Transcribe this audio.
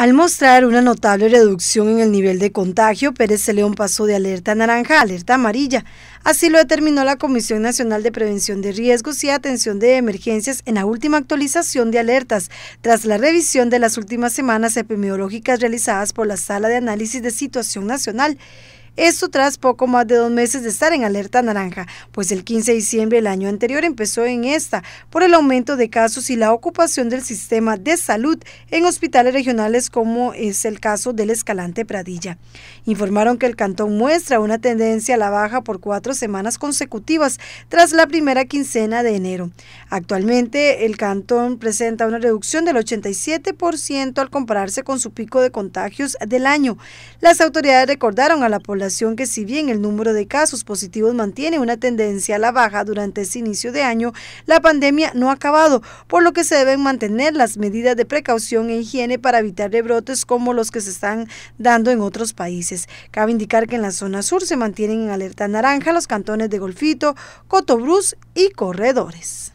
Al mostrar una notable reducción en el nivel de contagio, Pérez León pasó de alerta naranja a alerta amarilla. Así lo determinó la Comisión Nacional de Prevención de Riesgos y Atención de Emergencias en la última actualización de alertas, tras la revisión de las últimas semanas epidemiológicas realizadas por la Sala de Análisis de Situación Nacional. Esto tras poco más de dos meses de estar en alerta naranja, pues el 15 de diciembre del año anterior empezó en esta por el aumento de casos y la ocupación del sistema de salud en hospitales regionales como es el caso del Escalante Pradilla. Informaron que el cantón muestra una tendencia a la baja por cuatro semanas consecutivas tras la primera quincena de enero. Actualmente el cantón presenta una reducción del 87% al compararse con su pico de contagios del año. Las autoridades recordaron a la población que si bien el número de casos positivos mantiene una tendencia a la baja durante este inicio de año, la pandemia no ha acabado, por lo que se deben mantener las medidas de precaución e higiene para evitar rebrotes como los que se están dando en otros países. Cabe indicar que en la zona sur se mantienen en alerta naranja los cantones de Golfito, Cotobruz y Corredores.